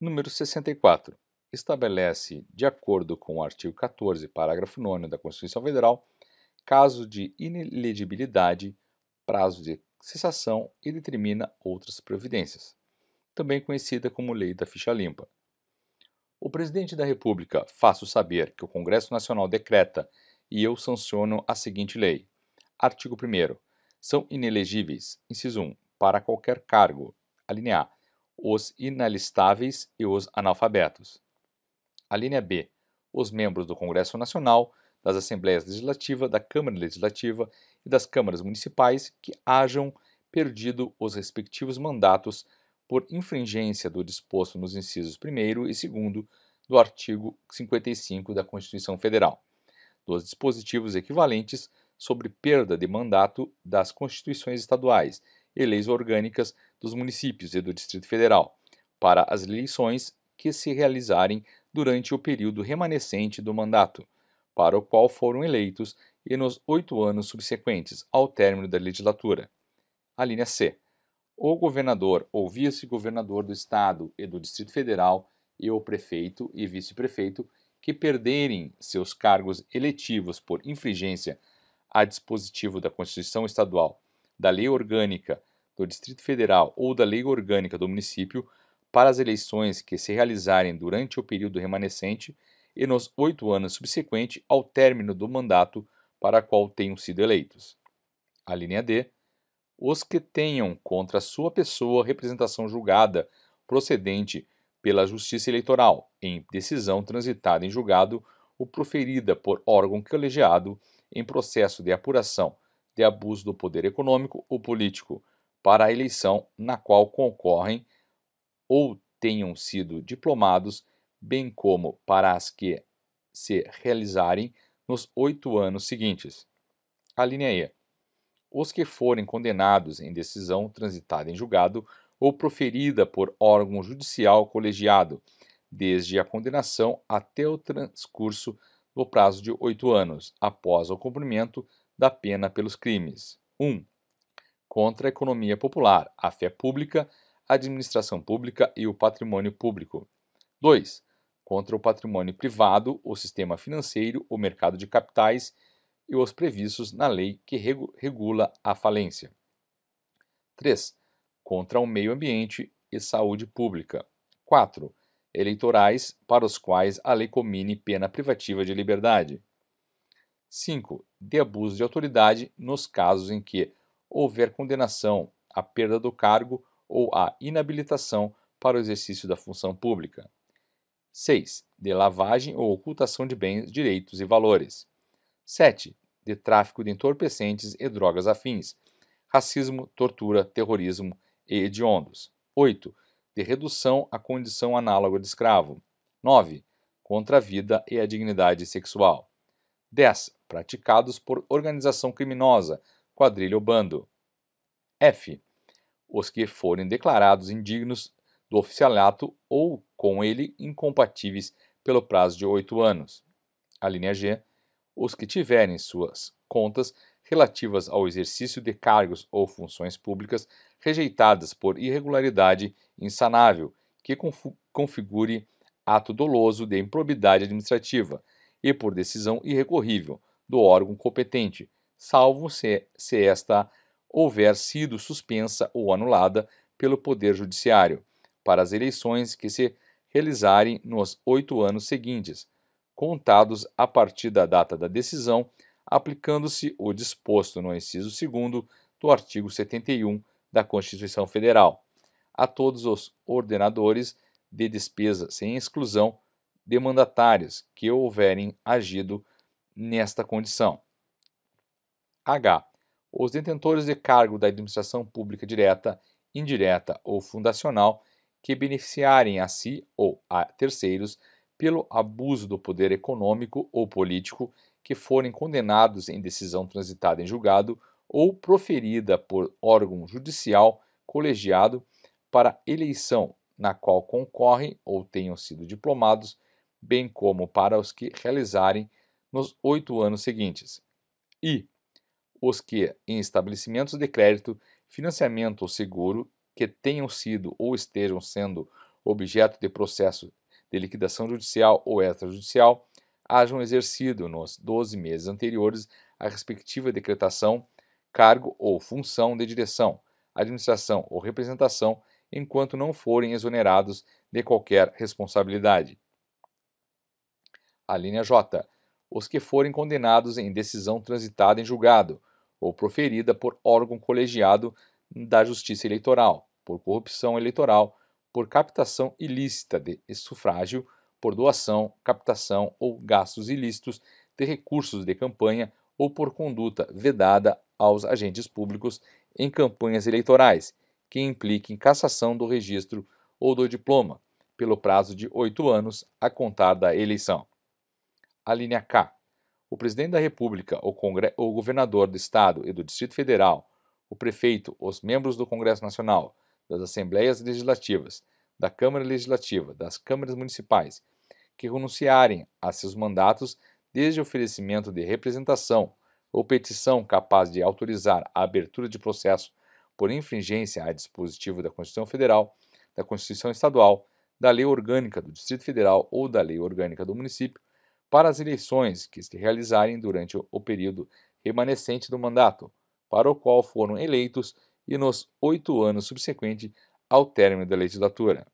número 64, estabelece, de acordo com o artigo 14, parágrafo 9 da Constituição Federal, caso de inelegibilidade, prazo de cessação e determina outras providências, também conhecida como Lei da Ficha Limpa. O presidente da República faço saber que o Congresso Nacional decreta e eu sanciono a seguinte lei. Artigo 1. São inelegíveis, inciso 1, para qualquer cargo, alínea A, os inalistáveis e os analfabetos. A linha B, os membros do Congresso Nacional, das Assembleias Legislativas, da Câmara Legislativa e das Câmaras Municipais que hajam perdido os respectivos mandatos por infringência do disposto nos incisos 1 e 2 do artigo 55 da Constituição Federal, dos dispositivos equivalentes sobre perda de mandato das Constituições estaduais e leis orgânicas dos municípios e do Distrito Federal, para as eleições que se realizarem durante o período remanescente do mandato, para o qual foram eleitos e nos oito anos subsequentes ao término da legislatura. A linha C. O governador ou vice-governador do Estado e do Distrito Federal e o prefeito e vice-prefeito que perderem seus cargos eletivos por infringência a dispositivo da Constituição Estadual, da Lei Orgânica do Distrito Federal ou da Lei Orgânica do município para as eleições que se realizarem durante o período remanescente e nos oito anos subsequentes ao término do mandato para qual tenham sido eleitos. A linha D. Os que tenham contra sua pessoa representação julgada procedente pela Justiça Eleitoral, em decisão transitada em julgado ou proferida por órgão colegiado em processo de apuração de abuso do poder econômico ou político, para a eleição na qual concorrem ou tenham sido diplomados, bem como para as que se realizarem nos oito anos seguintes. A linha E. Os que forem condenados em decisão transitada em julgado ou proferida por órgão judicial colegiado, desde a condenação até o transcurso do prazo de oito anos, após o cumprimento da pena pelos crimes. 1. Um, contra a economia popular, a fé pública, a administração pública e o patrimônio público. 2. Contra o patrimônio privado, o sistema financeiro, o mercado de capitais e os previstos na lei que regula a falência. 3. Contra o meio ambiente e saúde pública. 4. Eleitorais para os quais a lei comine pena privativa de liberdade. 5. De abuso de autoridade nos casos em que houver condenação à perda do cargo ou à inabilitação para o exercício da função pública. 6. De lavagem ou ocultação de bens, direitos e valores. 7. De tráfico de entorpecentes e drogas afins. Racismo, tortura, terrorismo e hediondos. 8. De redução à condição análoga de escravo. 9. Contra a vida e a dignidade sexual. 10. Praticados por organização criminosa quadrilha ou bando. F. Os que forem declarados indignos do oficialato ou com ele incompatíveis pelo prazo de oito anos. A linha G. Os que tiverem suas contas relativas ao exercício de cargos ou funções públicas rejeitadas por irregularidade insanável, que configure ato doloso de improbidade administrativa e por decisão irrecorrível do órgão competente, salvo se, se esta houver sido suspensa ou anulada pelo Poder Judiciário, para as eleições que se realizarem nos oito anos seguintes, contados a partir da data da decisão, aplicando-se o disposto no inciso 2 do artigo 71 da Constituição Federal. A todos os ordenadores de despesa sem exclusão de mandatários que houverem agido nesta condição. H. Os detentores de cargo da administração pública direta, indireta ou fundacional que beneficiarem a si ou a terceiros pelo abuso do poder econômico ou político que forem condenados em decisão transitada em julgado ou proferida por órgão judicial colegiado para eleição na qual concorrem ou tenham sido diplomados, bem como para os que realizarem nos oito anos seguintes. I os que, em estabelecimentos de crédito, financiamento ou seguro, que tenham sido ou estejam sendo objeto de processo de liquidação judicial ou extrajudicial, hajam exercido nos 12 meses anteriores a respectiva decretação, cargo ou função de direção, administração ou representação, enquanto não forem exonerados de qualquer responsabilidade. A linha J. Os que forem condenados em decisão transitada em julgado, ou proferida por órgão colegiado da Justiça Eleitoral, por corrupção eleitoral, por captação ilícita de sufrágio, por doação, captação ou gastos ilícitos de recursos de campanha ou por conduta vedada aos agentes públicos em campanhas eleitorais, que impliquem cassação do registro ou do diploma, pelo prazo de oito anos a contar da eleição. A linha K o presidente da República, o, Congre... o governador do Estado e do Distrito Federal, o prefeito, os membros do Congresso Nacional, das Assembleias Legislativas, da Câmara Legislativa, das Câmaras Municipais, que renunciarem a seus mandatos desde oferecimento de representação ou petição capaz de autorizar a abertura de processo por infringência a dispositivo da Constituição Federal, da Constituição Estadual, da Lei Orgânica do Distrito Federal ou da Lei Orgânica do Município, para as eleições que se realizarem durante o período remanescente do mandato, para o qual foram eleitos e nos oito anos subsequentes ao término da legislatura.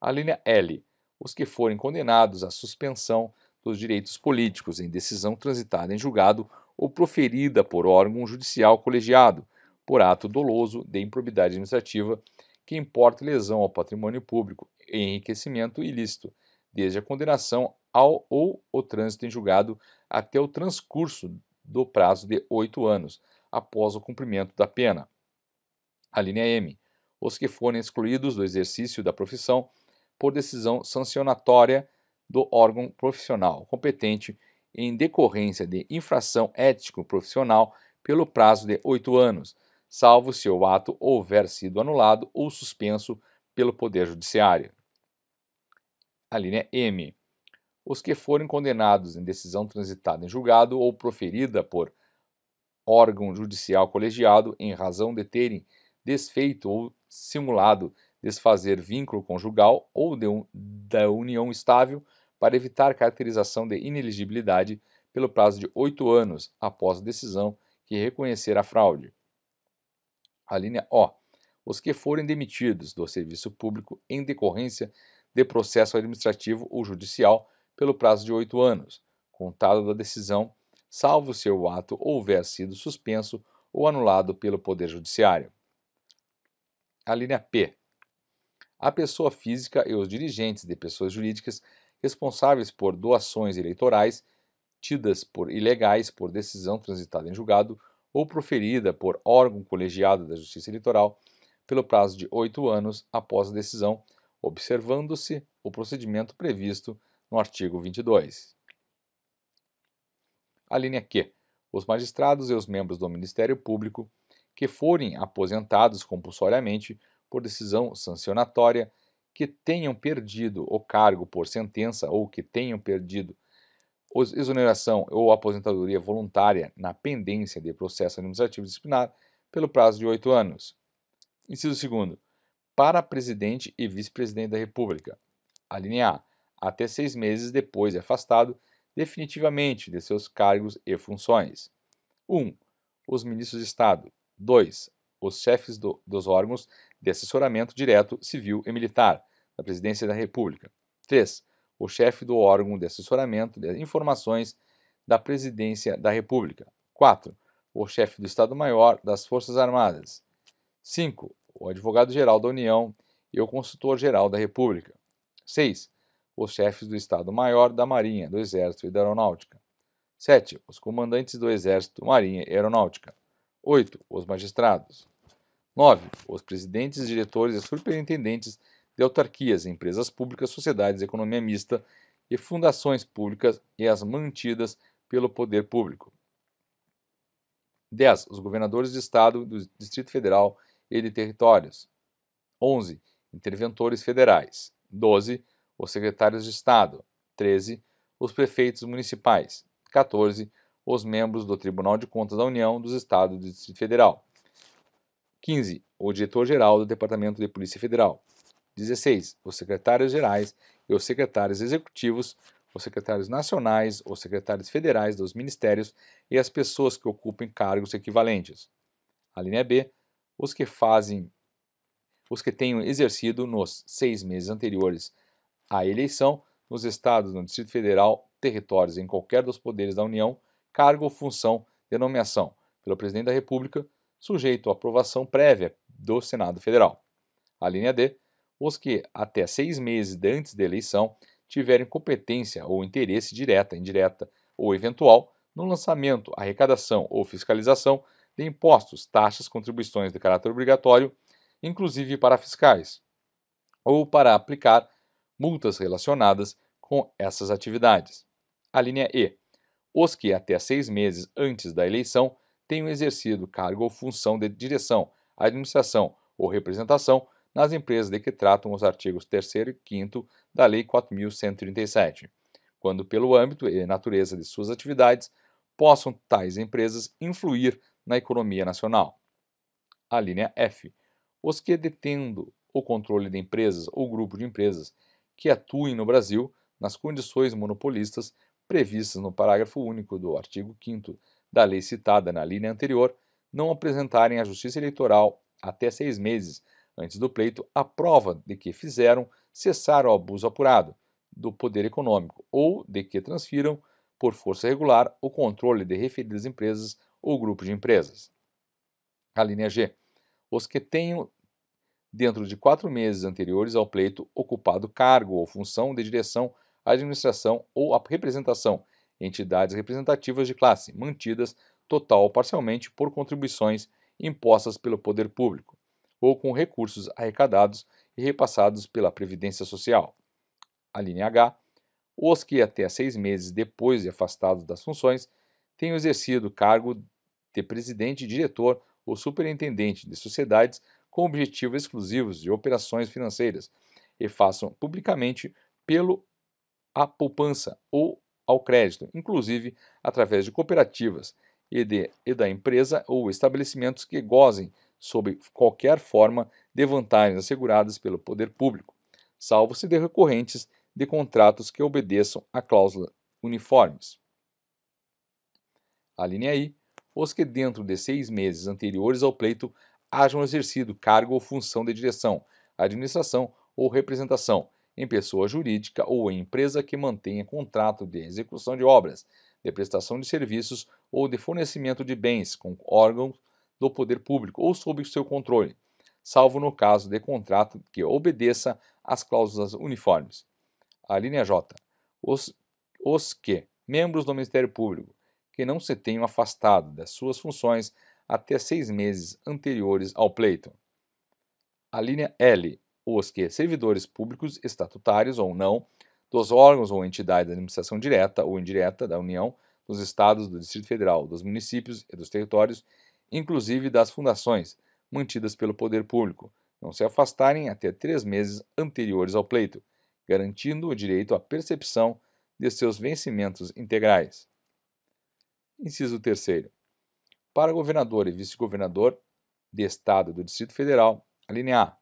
A linha L. Os que forem condenados à suspensão dos direitos políticos em decisão transitada em julgado ou proferida por órgão judicial colegiado, por ato doloso de improbidade administrativa que importe lesão ao patrimônio público, e enriquecimento ilícito, desde a condenação ao ou o trânsito em julgado até o transcurso do prazo de oito anos, após o cumprimento da pena. A linha M. Os que forem excluídos do exercício da profissão por decisão sancionatória do órgão profissional competente em decorrência de infração ético-profissional pelo prazo de oito anos, salvo se o ato houver sido anulado ou suspenso pelo Poder Judiciário. A linha né? M. Os que forem condenados em decisão transitada em julgado ou proferida por órgão judicial colegiado em razão de terem desfeito ou simulado desfazer vínculo conjugal ou um, da união estável para evitar caracterização de ineligibilidade pelo prazo de oito anos após a decisão que reconhecer a fraude. A linha O. Os que forem demitidos do serviço público em decorrência de processo administrativo ou judicial pelo prazo de oito anos, contado da decisão, salvo se o ato houver sido suspenso ou anulado pelo Poder Judiciário. A linha P. A pessoa física e os dirigentes de pessoas jurídicas responsáveis por doações eleitorais tidas por ilegais por decisão transitada em julgado ou proferida por órgão colegiado da Justiça Eleitoral pelo prazo de oito anos após a decisão, observando-se o procedimento previsto no artigo 22. A linha Q. Os magistrados e os membros do Ministério Público que forem aposentados compulsoriamente por decisão sancionatória que tenham perdido o cargo por sentença ou que tenham perdido exoneração ou aposentadoria voluntária na pendência de processo administrativo disciplinar pelo prazo de oito anos. Inciso segundo, para presidente e vice-presidente da República. A linha A, até seis meses depois de afastado definitivamente de seus cargos e funções. 1. Um, os ministros de Estado. 2. Os chefes do, dos órgãos de assessoramento direto civil e militar da Presidência da República. 3. O chefe do órgão de assessoramento de informações da Presidência da República. 4. O chefe do Estado-Maior das Forças Armadas. 5 o advogado-geral da União e o consultor-geral da República. 6. Os chefes do Estado-Maior, da Marinha, do Exército e da Aeronáutica. 7. Os comandantes do Exército, Marinha e Aeronáutica. 8. Os magistrados. 9. Os presidentes, diretores e superintendentes de autarquias, empresas públicas, sociedades economia mista e fundações públicas e as mantidas pelo poder público. 10. Os governadores de Estado, do Distrito Federal e de territórios. 11. Interventores federais. 12. Os secretários de Estado. 13. Os prefeitos municipais. 14. Os membros do Tribunal de Contas da União, dos Estados e do Distrito Federal. 15. O diretor-geral do Departamento de Polícia Federal. 16. Os secretários-gerais e os secretários executivos, os secretários nacionais, os secretários federais dos ministérios e as pessoas que ocupem cargos equivalentes. A linha B os que fazem, os que tenham exercido nos seis meses anteriores à eleição, nos estados, no Distrito Federal, territórios, em qualquer dos poderes da União, cargo ou função de nomeação pelo Presidente da República, sujeito à aprovação prévia do Senado Federal. A linha D, os que, até seis meses antes da eleição, tiverem competência ou interesse direta, indireta ou eventual no lançamento, arrecadação ou fiscalização de impostos, taxas, contribuições de caráter obrigatório, inclusive para fiscais, ou para aplicar multas relacionadas com essas atividades. A linha E. Os que até seis meses antes da eleição tenham exercido cargo ou função de direção, administração ou representação nas empresas de que tratam os artigos 3 e 5 da Lei 4.137, quando, pelo âmbito e natureza de suas atividades, possam tais empresas influir na economia nacional. A linha F. Os que detendo o controle de empresas ou grupo de empresas que atuem no Brasil nas condições monopolistas previstas no parágrafo único do artigo 5 da lei citada na linha anterior, não apresentarem à Justiça Eleitoral até seis meses antes do pleito a prova de que fizeram cessar o abuso apurado do poder econômico ou de que transfiram por força regular, o controle de referidas empresas ou grupos de empresas. A linha G. Os que tenham, dentro de quatro meses anteriores ao pleito, ocupado cargo ou função de direção, administração ou a representação, entidades representativas de classe, mantidas total ou parcialmente por contribuições impostas pelo poder público, ou com recursos arrecadados e repassados pela Previdência Social. A linha H os que até seis meses depois de afastados das funções tenham exercido cargo de presidente, diretor ou superintendente de sociedades com objetivos exclusivos de operações financeiras e façam publicamente pelo à poupança ou ao crédito, inclusive através de cooperativas e, de, e da empresa ou estabelecimentos que gozem sob qualquer forma de vantagens asseguradas pelo poder público, salvo se de recorrentes de contratos que obedeçam à cláusula uniformes. A linha I, os que dentro de seis meses anteriores ao pleito hajam exercido cargo ou função de direção, administração ou representação em pessoa jurídica ou em empresa que mantenha contrato de execução de obras, de prestação de serviços ou de fornecimento de bens com órgãos do poder público ou sob seu controle, salvo no caso de contrato que obedeça às cláusulas uniformes. A linha J. Os, os que, membros do Ministério Público, que não se tenham afastado das suas funções até seis meses anteriores ao pleito. A linha L. Os que, servidores públicos estatutários ou não, dos órgãos ou entidades da administração direta ou indireta da União, dos Estados, do Distrito Federal, dos municípios e dos territórios, inclusive das fundações, mantidas pelo poder público, não se afastarem até três meses anteriores ao pleito, garantindo o direito à percepção de seus vencimentos integrais. Inciso 3. Para governador e vice-governador de Estado do Distrito Federal, a linha A.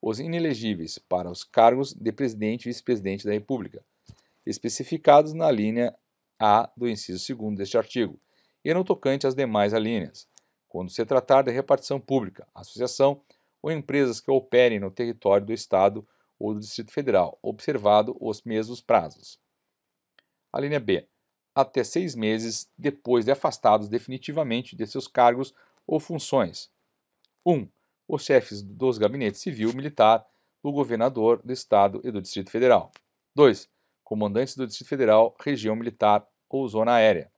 Os inelegíveis para os cargos de presidente e vice-presidente da República, especificados na linha A do inciso 2 deste artigo, e no tocante às demais alíneas, quando se tratar de repartição pública, associação ou empresas que operem no território do Estado ou do Distrito Federal, observado os mesmos prazos. A linha B. Até seis meses depois de afastados definitivamente de seus cargos ou funções. 1. Um, os chefes dos gabinetes civil e militar, do governador do Estado e do Distrito Federal. 2. Comandantes do Distrito Federal, região militar ou zona aérea.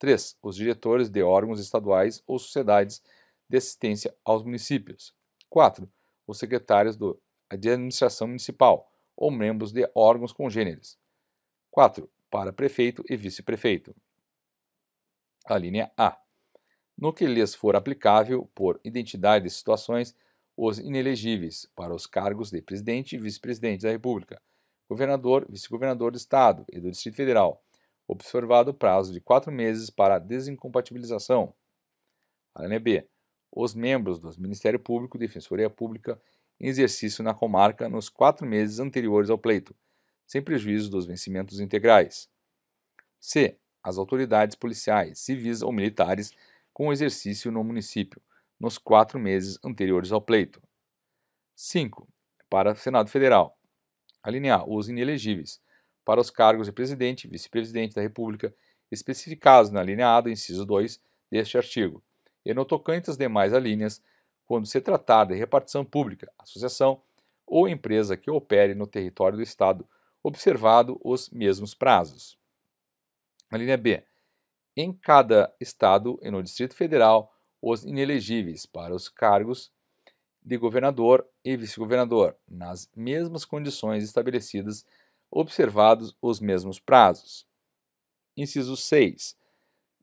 3. Os diretores de órgãos estaduais ou sociedades de assistência aos municípios. 4. Os secretários do de administração municipal ou membros de órgãos congêneres. 4. Para prefeito e vice-prefeito. A linha A. No que lhes for aplicável, por identidade de situações, os inelegíveis para os cargos de presidente e vice-presidente da República, governador, vice-governador do Estado e do Distrito Federal, observado o prazo de quatro meses para desincompatibilização. A linha B. Os membros do Ministério Público, Defensoria Pública em exercício na comarca nos quatro meses anteriores ao pleito, sem prejuízo dos vencimentos integrais. C. As autoridades policiais, civis ou militares com exercício no município, nos quatro meses anteriores ao pleito. 5. Para Senado Federal. Alinear os inelegíveis para os cargos de presidente e vice-presidente da República especificados na linha A do inciso 2 deste artigo, e no tocante às demais alíneas quando se tratar de repartição pública, associação ou empresa que opere no território do Estado, observado os mesmos prazos. A linha B. Em cada Estado e no Distrito Federal, os inelegíveis para os cargos de governador e vice-governador, nas mesmas condições estabelecidas, observados os mesmos prazos. Inciso 6.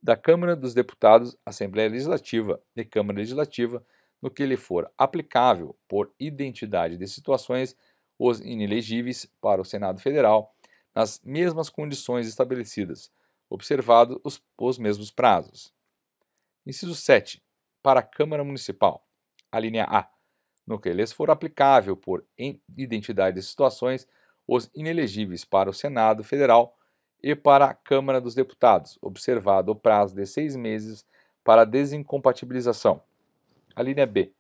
Da Câmara dos Deputados, Assembleia Legislativa e Câmara Legislativa no que lhe for aplicável por identidade de situações os inelegíveis para o Senado Federal nas mesmas condições estabelecidas, observados os, os mesmos prazos. Inciso 7. Para a Câmara Municipal. A linha A. No que lhes for aplicável por identidade de situações os inelegíveis para o Senado Federal e para a Câmara dos Deputados, observado o prazo de seis meses para desincompatibilização. A linha né, B.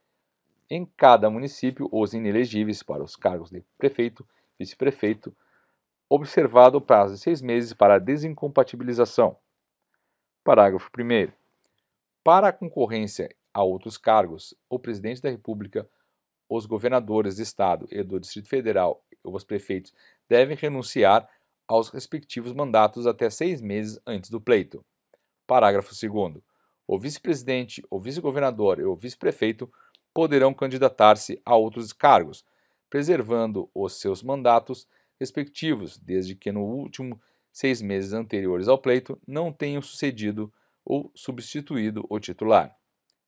Em cada município, os inelegíveis para os cargos de prefeito, vice-prefeito, observado o prazo de seis meses para desincompatibilização. Parágrafo 1. Para a concorrência a outros cargos, o presidente da República, os governadores de Estado e do Distrito Federal e os prefeitos devem renunciar aos respectivos mandatos até seis meses antes do pleito. Parágrafo 2 o vice-presidente, o vice-governador e o vice-prefeito poderão candidatar-se a outros cargos, preservando os seus mandatos respectivos, desde que no último seis meses anteriores ao pleito não tenham sucedido ou substituído o titular.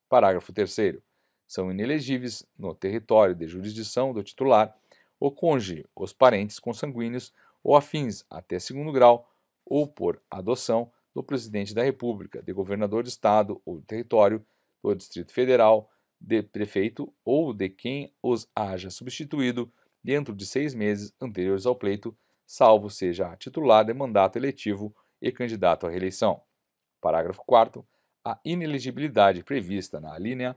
Parágrafo 3. São inelegíveis no território de jurisdição do titular o cônjuge, os parentes consanguíneos ou afins até segundo grau, ou por adoção, do presidente da República, de governador de estado ou de território, do Distrito Federal, de prefeito ou de quem os haja substituído dentro de seis meses anteriores ao pleito, salvo seja titular de mandato eletivo e candidato à reeleição. Parágrafo 4. A inelegibilidade prevista na alínea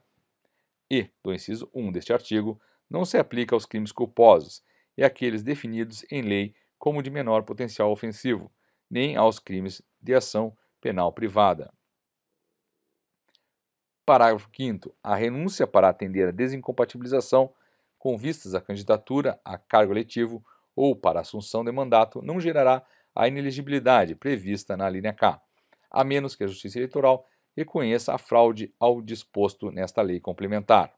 E do inciso 1 deste artigo não se aplica aos crimes culposos e àqueles definidos em lei como de menor potencial ofensivo, nem aos crimes de ação penal privada. Parágrafo 5. A renúncia para atender a desincompatibilização com vistas à candidatura a cargo eletivo ou para assunção de mandato não gerará a inelegibilidade prevista na linha K, a menos que a Justiça Eleitoral reconheça a fraude ao disposto nesta lei complementar.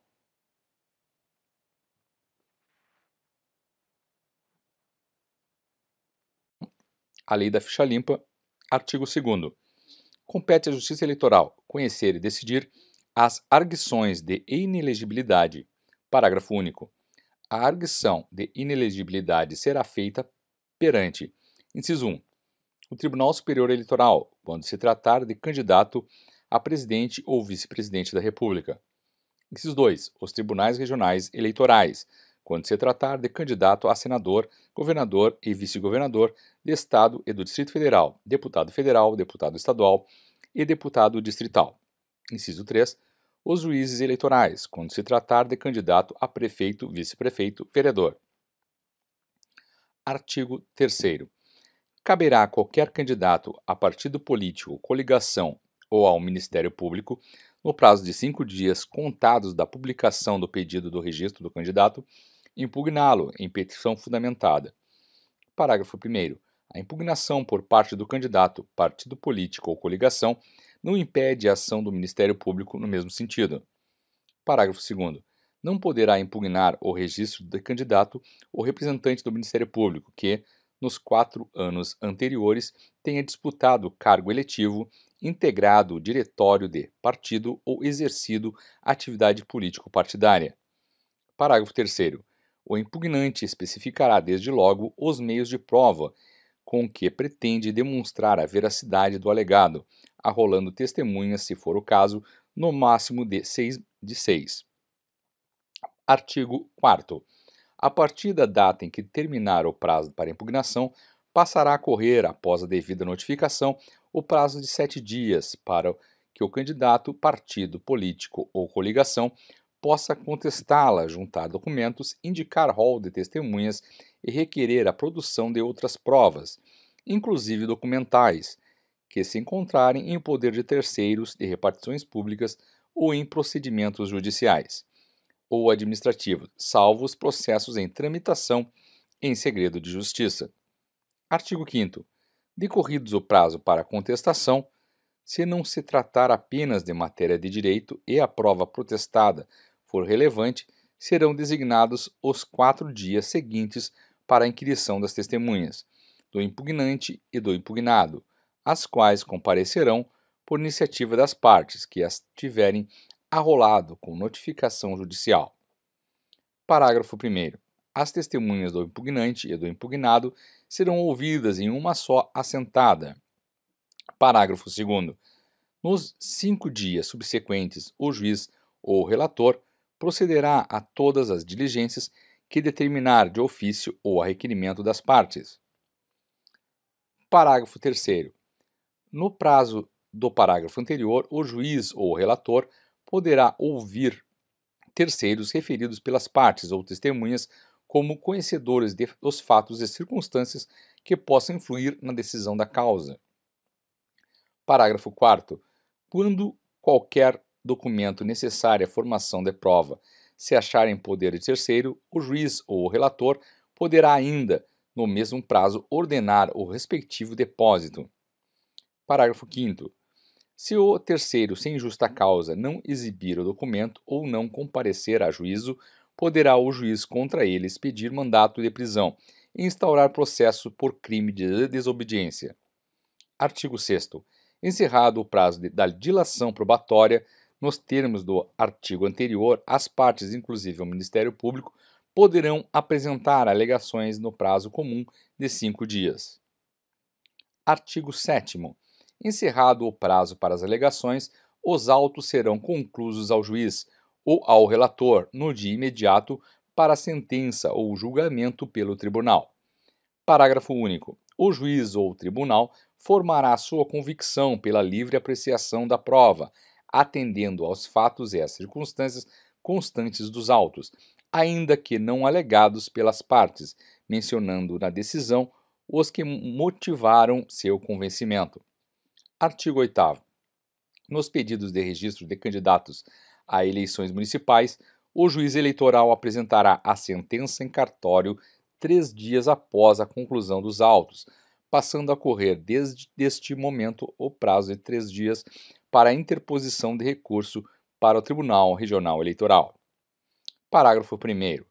A lei da ficha limpa Artigo 2. Compete à Justiça Eleitoral conhecer e decidir as arguições de inelegibilidade. Parágrafo único. A arguição de inelegibilidade será feita perante: inciso 1. O Tribunal Superior Eleitoral, quando se tratar de candidato a presidente ou vice-presidente da República. Inciso 2. Os tribunais regionais eleitorais, quando se tratar de candidato a senador, governador e vice-governador de Estado e do Distrito Federal, deputado federal, deputado estadual e deputado distrital. Inciso 3. Os juízes eleitorais, quando se tratar de candidato a prefeito, vice-prefeito, vereador. Artigo 3. Caberá a qualquer candidato a partido político, coligação ou ao Ministério Público, no prazo de cinco dias contados da publicação do pedido do registro do candidato, impugná-lo em petição fundamentada. Parágrafo 1. A impugnação por parte do candidato, partido político ou coligação não impede a ação do Ministério Público no mesmo sentido. Parágrafo 2. Não poderá impugnar o registro de candidato ou representante do Ministério Público que, nos quatro anos anteriores, tenha disputado cargo eletivo, integrado o diretório de partido ou exercido atividade político-partidária. Parágrafo 3. O impugnante especificará desde logo os meios de prova com que pretende demonstrar a veracidade do alegado, arrolando testemunhas, se for o caso, no máximo de seis de seis. Artigo 4. A partir da data em que terminar o prazo para impugnação, passará a correr, após a devida notificação, o prazo de sete dias para que o candidato, partido político ou coligação possa contestá-la, juntar documentos, indicar rol de testemunhas e requerer a produção de outras provas, inclusive documentais, que se encontrarem em poder de terceiros, de repartições públicas ou em procedimentos judiciais ou administrativos, salvo os processos em tramitação em segredo de justiça. Artigo 5. Decorridos o prazo para contestação, se não se tratar apenas de matéria de direito e a prova protestada for relevante, serão designados os quatro dias seguintes para a inquirição das testemunhas, do impugnante e do impugnado, as quais comparecerão por iniciativa das partes que as tiverem arrolado com notificação judicial. Parágrafo 1. As testemunhas do impugnante e do impugnado serão ouvidas em uma só assentada. Parágrafo 2. Nos cinco dias subsequentes, o juiz ou o relator procederá a todas as diligências que determinar de ofício ou a requerimento das partes. Parágrafo 3. No prazo do parágrafo anterior, o juiz ou o relator poderá ouvir terceiros referidos pelas partes ou testemunhas como conhecedores de, dos fatos e circunstâncias que possam influir na decisão da causa. Parágrafo 4. Quando qualquer documento necessário à formação da prova se achar em poder de terceiro, o juiz ou o relator poderá ainda, no mesmo prazo, ordenar o respectivo depósito. Parágrafo 5. Se o terceiro, sem justa causa, não exibir o documento ou não comparecer a juízo, poderá o juiz contra ele expedir mandato de prisão e instaurar processo por crime de desobediência. Artigo 6. Encerrado o prazo da dilação probatória, nos termos do artigo anterior, as partes, inclusive o Ministério Público, poderão apresentar alegações no prazo comum de cinco dias. Artigo 7. Encerrado o prazo para as alegações, os autos serão conclusos ao juiz ou ao relator no dia imediato para a sentença ou julgamento pelo tribunal. Parágrafo único. O juiz ou o tribunal formará sua convicção pela livre apreciação da prova, atendendo aos fatos e às circunstâncias constantes dos autos, ainda que não alegados pelas partes, mencionando na decisão os que motivaram seu convencimento. Artigo 8. Nos pedidos de registro de candidatos a eleições municipais, o juiz eleitoral apresentará a sentença em cartório três dias após a conclusão dos autos, passando a correr desde este momento o prazo de três dias para interposição de recurso para o Tribunal Regional Eleitoral. Parágrafo 1.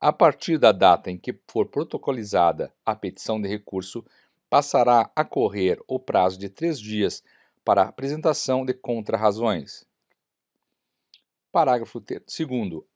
A partir da data em que for protocolizada a petição de recurso, passará a correr o prazo de três dias para a apresentação de contrarrazões. Parágrafo 2.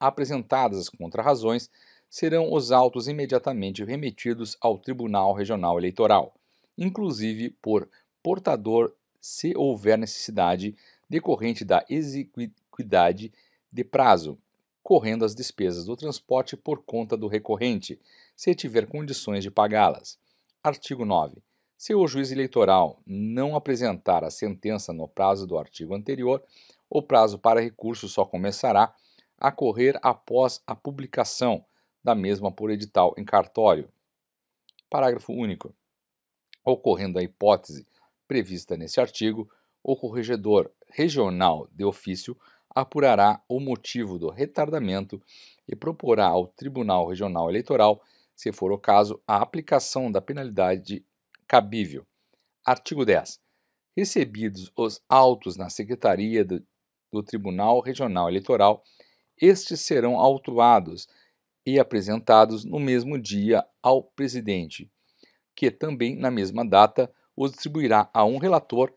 Apresentadas as contrarrazões, serão os autos imediatamente remetidos ao Tribunal Regional Eleitoral, inclusive por portador se houver necessidade decorrente da exiguidade de prazo, correndo as despesas do transporte por conta do recorrente, se tiver condições de pagá-las. Artigo 9. Se o juiz eleitoral não apresentar a sentença no prazo do artigo anterior, o prazo para recurso só começará a correr após a publicação da mesma por edital em cartório. Parágrafo único. Ocorrendo a hipótese prevista nesse artigo, o corregedor regional de ofício apurará o motivo do retardamento e proporá ao Tribunal Regional Eleitoral, se for o caso, a aplicação da penalidade cabível. Artigo 10. Recebidos os autos na Secretaria do, do Tribunal Regional Eleitoral, estes serão autuados e apresentados no mesmo dia ao presidente, que também na mesma data os distribuirá a um relator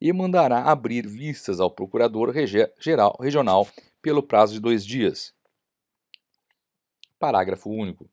e mandará abrir vistas ao procurador geral regional pelo prazo de dois dias. Parágrafo único.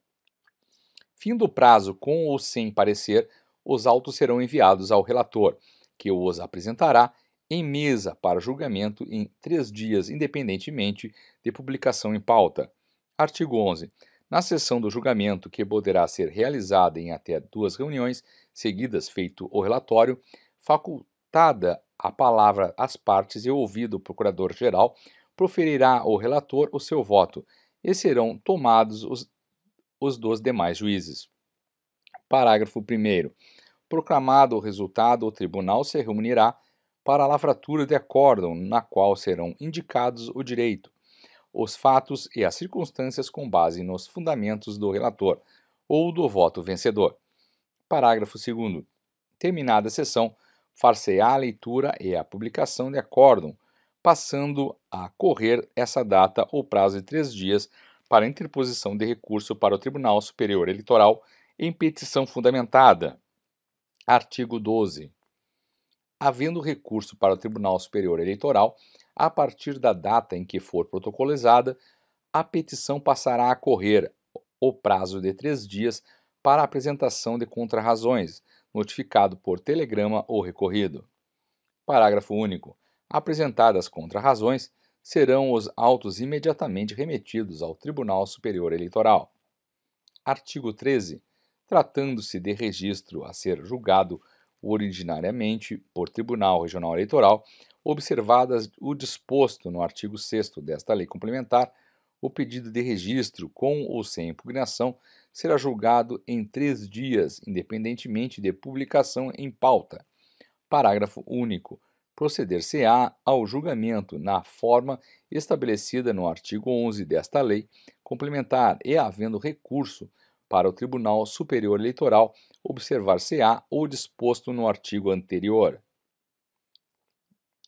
Fim do prazo com ou sem parecer, os autos serão enviados ao relator, que os apresentará em mesa para julgamento em três dias, independentemente de publicação em pauta. Artigo 11. Na sessão do julgamento, que poderá ser realizada em até duas reuniões, seguidas feito o relatório, facultada a palavra às partes e ouvido o procurador-geral, proferirá o relator o seu voto e serão tomados os, os dos demais juízes. Parágrafo 1. Proclamado o resultado, o tribunal se reunirá para a lavratura de acordo na qual serão indicados o direito, os fatos e as circunstâncias com base nos fundamentos do relator ou do voto vencedor. Parágrafo 2. Terminada a sessão, far-se-á a leitura e a publicação de acórdão, passando a correr essa data ou prazo de três dias para interposição de recurso para o Tribunal Superior Eleitoral em petição fundamentada. Artigo 12. Havendo recurso para o Tribunal Superior Eleitoral, a partir da data em que for protocolizada, a petição passará a correr o prazo de três dias para apresentação de contrarrazões, notificado por telegrama ou recorrido. Parágrafo único. Apresentadas contrarrazões, serão os autos imediatamente remetidos ao Tribunal Superior Eleitoral. Artigo 13. Tratando-se de registro a ser julgado originariamente por Tribunal Regional Eleitoral, observadas o disposto no artigo 6 desta lei complementar, o pedido de registro com ou sem impugnação será julgado em três dias, independentemente de publicação em pauta. Parágrafo único. Proceder-se-á ao julgamento na forma estabelecida no artigo 11 desta lei complementar e havendo recurso para o Tribunal Superior Eleitoral, observar-se-á o disposto no artigo anterior.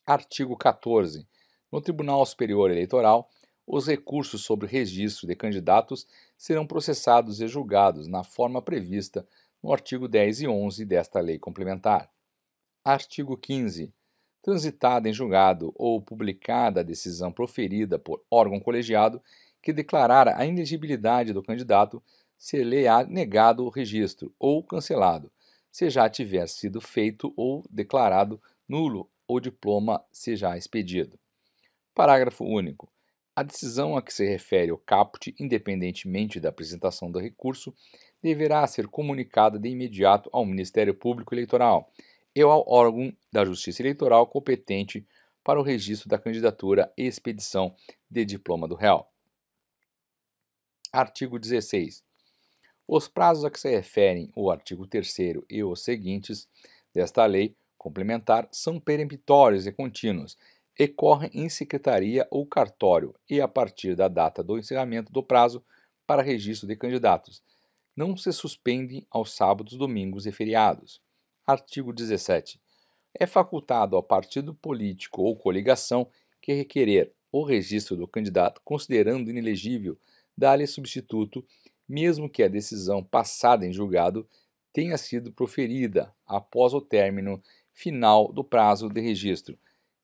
Artigo 14. No Tribunal Superior Eleitoral, os recursos sobre o registro de candidatos serão processados e julgados na forma prevista no artigo 10 e 11 desta lei complementar. Artigo 15. Transitada em julgado ou publicada a decisão proferida por órgão colegiado que declarara a inelegibilidade do candidato, se lhe há negado o registro ou cancelado, se já tiver sido feito ou declarado nulo o diploma se já expedido. Parágrafo único. A decisão a que se refere o caput, independentemente da apresentação do recurso, deverá ser comunicada de imediato ao Ministério Público Eleitoral e ao órgão da Justiça Eleitoral competente para o registro da candidatura e expedição de diploma do réu. Artigo 16. Os prazos a que se referem o artigo 3 e os seguintes desta lei complementar são peremptórios e contínuos ocorrem em secretaria ou cartório e a partir da data do encerramento do prazo para registro de candidatos. Não se suspendem aos sábados, domingos e feriados. Artigo 17. É facultado ao partido político ou coligação que requerer o registro do candidato considerando inelegível dar-lhe substituto, mesmo que a decisão passada em julgado tenha sido proferida após o término final do prazo de registro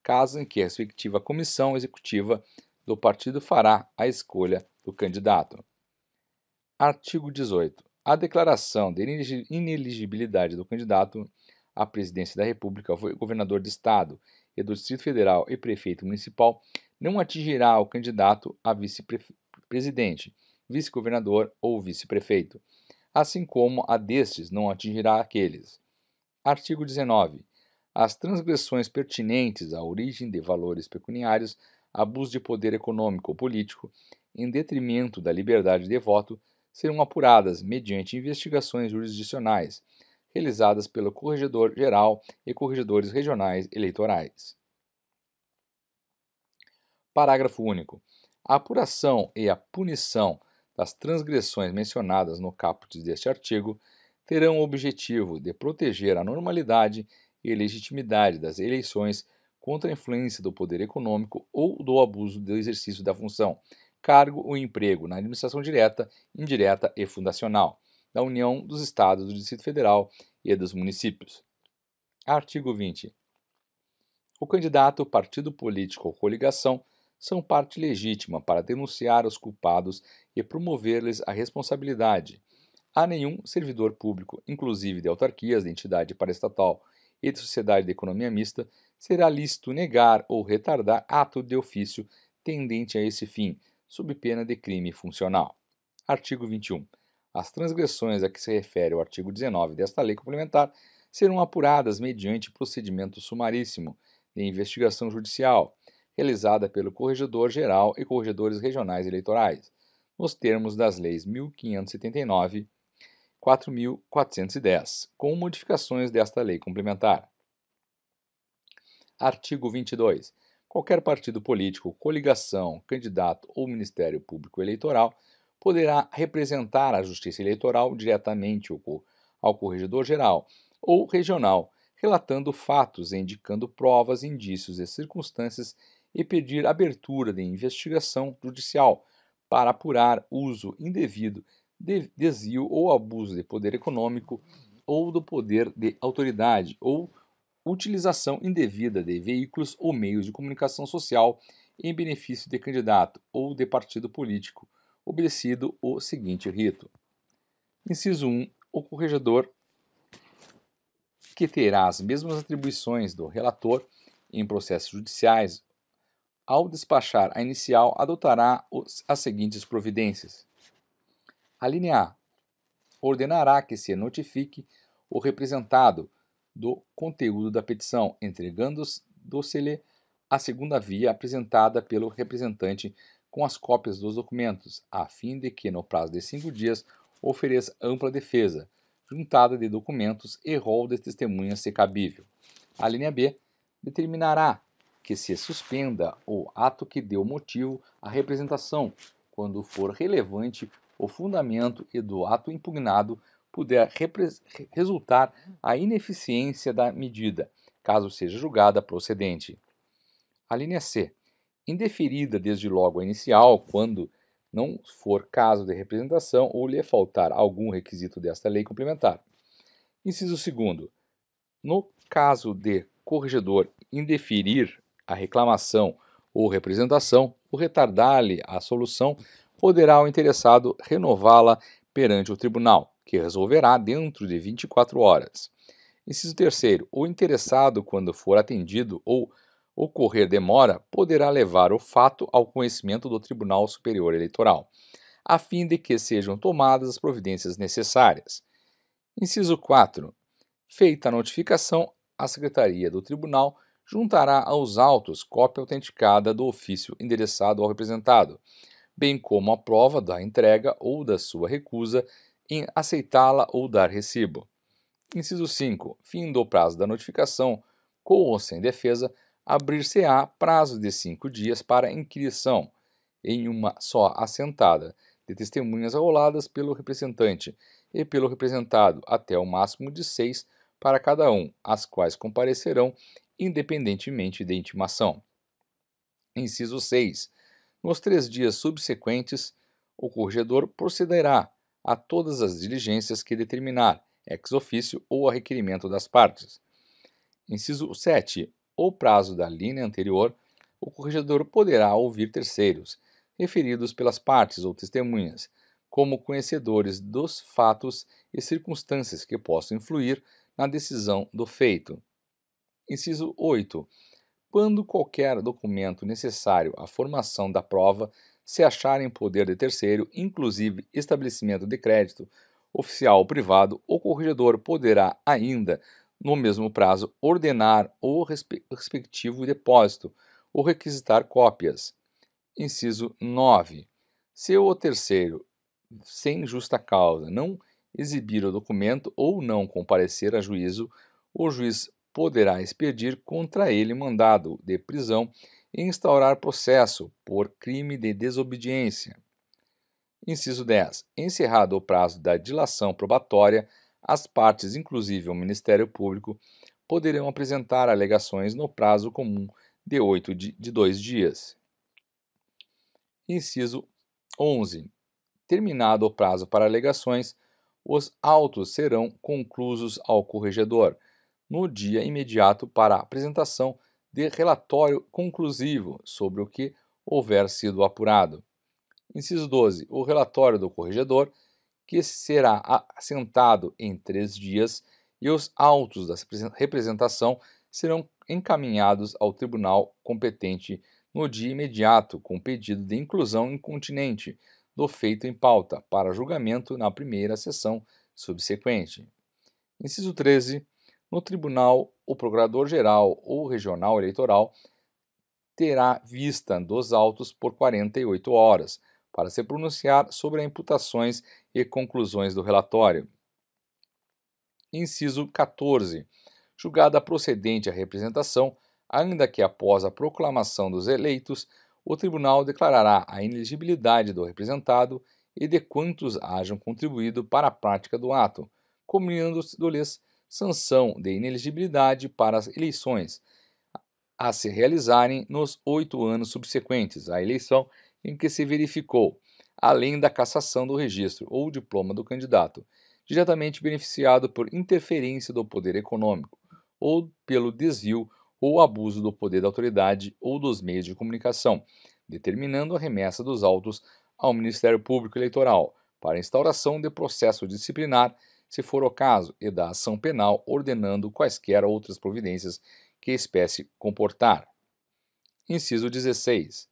caso em que a respectiva comissão executiva do partido fará a escolha do candidato. Artigo 18. A declaração de ineligibilidade do candidato à presidência da República, governador de Estado e do Distrito Federal e prefeito municipal não atingirá o candidato a vice-presidente, vice-governador ou vice-prefeito, assim como a destes não atingirá aqueles. Artigo 19 as transgressões pertinentes à origem de valores pecuniários, abuso de poder econômico ou político, em detrimento da liberdade de voto, serão apuradas mediante investigações jurisdicionais, realizadas pelo Corregedor Geral e Corregedores Regionais Eleitorais. Parágrafo único. A apuração e a punição das transgressões mencionadas no caput deste artigo terão o objetivo de proteger a normalidade e legitimidade das eleições contra a influência do poder econômico ou do abuso do exercício da função, cargo ou emprego na administração direta, indireta e fundacional da União, dos Estados, do Distrito Federal e dos municípios. Artigo 20. O candidato, partido político ou coligação são parte legítima para denunciar os culpados e promover-lhes a responsabilidade. A nenhum servidor público, inclusive de autarquias, de entidade paraestatal e de sociedade de economia mista, será lícito negar ou retardar ato de ofício tendente a esse fim, sob pena de crime funcional. Artigo 21. As transgressões a que se refere o artigo 19 desta lei complementar serão apuradas mediante procedimento sumaríssimo de investigação judicial, realizada pelo Corregedor-Geral e Corregedores Regionais Eleitorais, nos termos das leis 1579 4.410, com modificações desta lei complementar. Artigo 22. Qualquer partido político, coligação, candidato ou Ministério Público Eleitoral poderá representar a Justiça Eleitoral diretamente ao Corregedor-Geral ou Regional, relatando fatos e indicando provas, indícios e circunstâncias e pedir abertura de investigação judicial para apurar uso indevido desvio ou abuso de poder econômico ou do poder de autoridade ou utilização indevida de veículos ou meios de comunicação social em benefício de candidato ou de partido político, obedecido o seguinte rito. Inciso 1. O corregedor, que terá as mesmas atribuições do relator em processos judiciais, ao despachar a inicial, adotará os, as seguintes providências. A linha A ordenará que se notifique o representado do conteúdo da petição, entregando-se-lhe a segunda via apresentada pelo representante com as cópias dos documentos, a fim de que, no prazo de cinco dias, ofereça ampla defesa, juntada de documentos e rol de testemunhas se cabível. A linha B determinará que se suspenda o ato que deu motivo à representação, quando for relevante o fundamento e do ato impugnado puder resultar a ineficiência da medida, caso seja julgada procedente. A linha C. Indeferida desde logo a inicial, quando não for caso de representação ou lhe faltar algum requisito desta lei complementar. Inciso 2. No caso de corregedor indeferir a reclamação ou representação, o retardar-lhe a solução, poderá o interessado renová-la perante o tribunal, que resolverá dentro de 24 horas. Inciso terceiro, o interessado, quando for atendido ou ocorrer demora, poderá levar o fato ao conhecimento do Tribunal Superior Eleitoral, a fim de que sejam tomadas as providências necessárias. Inciso 4. Feita a notificação, a Secretaria do Tribunal juntará aos autos cópia autenticada do ofício endereçado ao representado, bem como a prova da entrega ou da sua recusa em aceitá-la ou dar recibo. Inciso 5. Fim do prazo da notificação, com ou sem defesa, abrir-se-á prazo de cinco dias para inquirição, em uma só assentada, de testemunhas arroladas pelo representante e pelo representado, até o máximo de seis para cada um, as quais comparecerão independentemente de intimação. Inciso 6. Nos três dias subsequentes, o corregedor procederá a todas as diligências que determinar, ex ofício ou a requerimento das partes. Inciso 7. Ou prazo da linha anterior, o corregedor poderá ouvir terceiros, referidos pelas partes ou testemunhas, como conhecedores dos fatos e circunstâncias que possam influir na decisão do feito. Inciso 8 quando qualquer documento necessário à formação da prova se achar em poder de terceiro, inclusive estabelecimento de crédito, oficial ou privado, o corregedor poderá ainda, no mesmo prazo, ordenar o respectivo depósito ou requisitar cópias. Inciso 9. Se o terceiro, sem justa causa, não exibir o documento ou não comparecer a juízo, o juiz poderá expedir contra ele mandado de prisão e instaurar processo por crime de desobediência. Inciso 10. Encerrado o prazo da dilação probatória, as partes, inclusive o Ministério Público, poderão apresentar alegações no prazo comum de oito de, de dois dias. Inciso 11. Terminado o prazo para alegações, os autos serão conclusos ao corregedor, no dia imediato para a apresentação de relatório conclusivo sobre o que houver sido apurado. Inciso 12. O relatório do corregedor, que será assentado em três dias, e os autos da representação serão encaminhados ao tribunal competente no dia imediato, com pedido de inclusão incontinente do feito em pauta, para julgamento na primeira sessão subsequente. Inciso 13 no tribunal, o procurador-geral ou regional eleitoral terá vista dos autos por 48 horas para se pronunciar sobre as imputações e conclusões do relatório. Inciso 14. Julgada procedente a representação, ainda que após a proclamação dos eleitos, o tribunal declarará a inelegibilidade do representado e de quantos hajam contribuído para a prática do ato, comunicando-lhes sanção de inelegibilidade para as eleições a se realizarem nos oito anos subsequentes à eleição em que se verificou, além da cassação do registro ou diploma do candidato, diretamente beneficiado por interferência do poder econômico ou pelo desvio ou abuso do poder da autoridade ou dos meios de comunicação, determinando a remessa dos autos ao Ministério Público Eleitoral para instauração de processo disciplinar se for o caso, e da ação penal ordenando quaisquer outras providências que a espécie comportar. Inciso 16.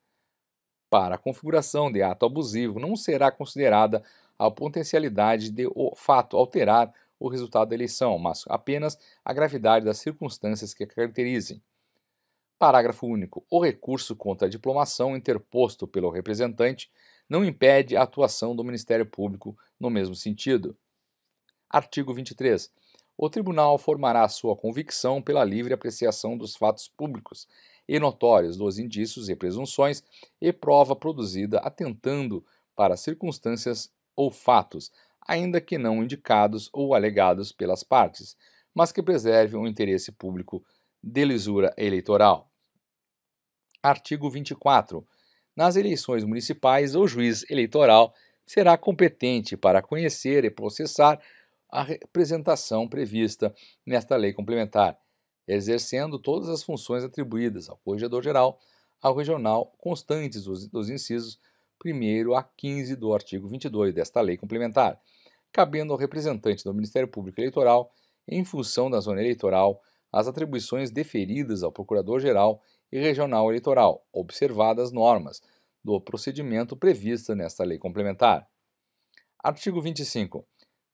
Para a configuração de ato abusivo, não será considerada a potencialidade de o fato alterar o resultado da eleição, mas apenas a gravidade das circunstâncias que a caracterizem. Parágrafo único. O recurso contra a diplomação interposto pelo representante não impede a atuação do Ministério Público no mesmo sentido. Artigo 23. O tribunal formará sua convicção pela livre apreciação dos fatos públicos e notórios, dos indícios e presunções e prova produzida atentando para circunstâncias ou fatos, ainda que não indicados ou alegados pelas partes, mas que preserve o interesse público de lisura eleitoral. Artigo 24. Nas eleições municipais, o juiz eleitoral será competente para conhecer e processar a representação prevista nesta lei complementar, exercendo todas as funções atribuídas ao Corregedor Geral, ao Regional, constantes dos, dos incisos 1 a 15 do artigo 22 desta lei complementar, cabendo ao representante do Ministério Público Eleitoral, em função da zona eleitoral, as atribuições deferidas ao Procurador-Geral e Regional Eleitoral, observadas normas do procedimento prevista nesta lei complementar. Artigo 25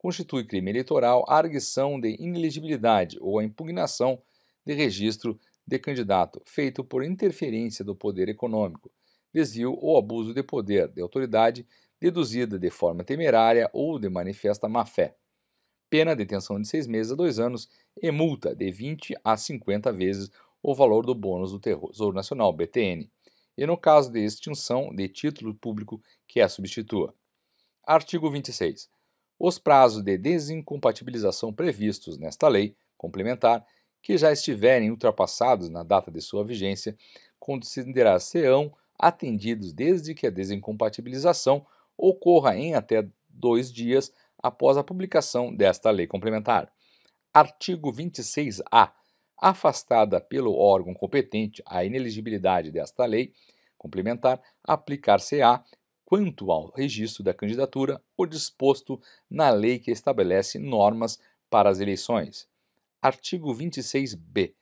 constitui crime eleitoral a arguição de inelegibilidade ou a impugnação de registro de candidato feito por interferência do poder econômico, desvio ou abuso de poder de autoridade deduzida de forma temerária ou de manifesta má-fé. Pena detenção de seis meses a dois anos e multa de 20 a 50 vezes o valor do bônus do Tesouro Nacional, BTN, e no caso de extinção de título público que a substitua. Artigo 26 os prazos de desincompatibilização previstos nesta lei complementar, que já estiverem ultrapassados na data de sua vigência, considerar-se-ão atendidos desde que a desincompatibilização ocorra em até dois dias após a publicação desta lei complementar. Artigo 26-A. Afastada pelo órgão competente a ineligibilidade desta lei complementar, aplicar-se-á quanto ao registro da candidatura o disposto na lei que estabelece normas para as eleições. Artigo 26b.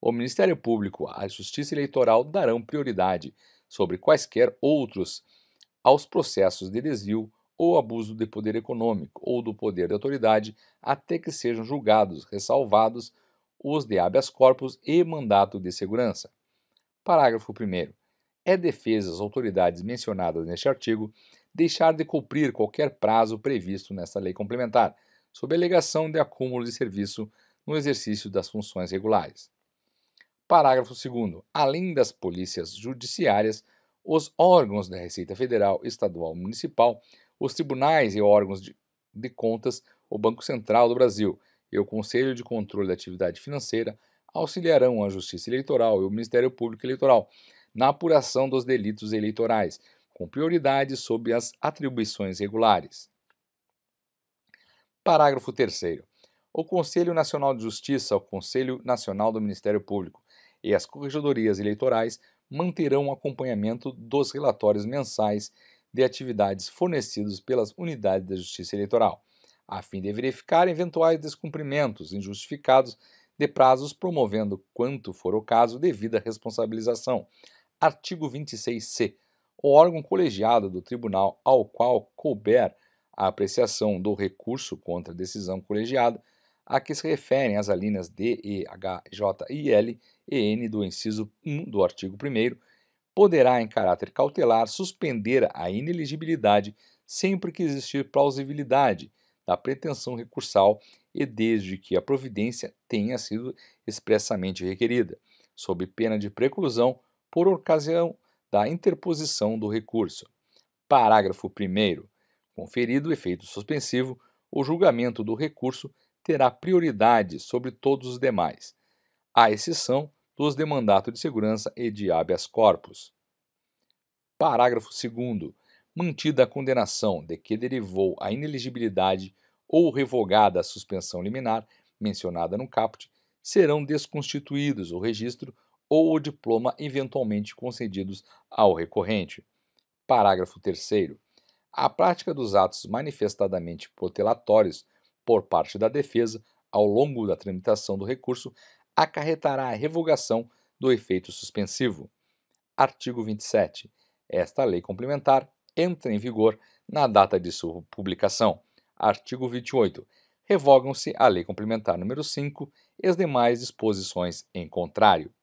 O Ministério Público e a Justiça Eleitoral darão prioridade sobre quaisquer outros aos processos de desvio ou abuso de poder econômico ou do poder de autoridade até que sejam julgados, ressalvados os de habeas corpus e mandato de segurança. Parágrafo 1 é defesa às autoridades mencionadas neste artigo deixar de cumprir qualquer prazo previsto nesta lei complementar, sob alegação de acúmulo de serviço no exercício das funções regulares. Parágrafo 2. Além das polícias judiciárias, os órgãos da Receita Federal, Estadual e Municipal, os tribunais e órgãos de, de contas, o Banco Central do Brasil e o Conselho de Controle da Atividade Financeira auxiliarão a Justiça Eleitoral e o Ministério Público Eleitoral na apuração dos delitos eleitorais, com prioridade sob as atribuições regulares. Parágrafo 3. O Conselho Nacional de Justiça, o Conselho Nacional do Ministério Público e as corregedorias eleitorais manterão o acompanhamento dos relatórios mensais de atividades fornecidos pelas unidades da Justiça Eleitoral, a fim de verificar eventuais descumprimentos injustificados de prazos, promovendo, quanto for o caso, devida responsabilização, Artigo 26c. O órgão colegiado do tribunal ao qual couber a apreciação do recurso contra a decisão colegiada a que se referem as alíneas D, E, H, J e L e N do inciso 1 do artigo 1 poderá, em caráter cautelar, suspender a ineligibilidade sempre que existir plausibilidade da pretensão recursal e desde que a providência tenha sido expressamente requerida, sob pena de preclusão por ocasião da interposição do recurso. Parágrafo 1. Conferido o efeito suspensivo, o julgamento do recurso terá prioridade sobre todos os demais, à exceção dos de mandato de segurança e de habeas corpus. Parágrafo 2. Mantida a condenação de que derivou a ineligibilidade ou revogada a suspensão liminar mencionada no caput, serão desconstituídos o registro ou o diploma eventualmente concedidos ao recorrente. Parágrafo 3. A prática dos atos manifestadamente protelatórios por parte da defesa ao longo da tramitação do recurso acarretará a revogação do efeito suspensivo. Artigo 27. Esta lei complementar entra em vigor na data de sua publicação. Artigo 28. Revogam-se a Lei Complementar número 5 e as demais disposições em contrário.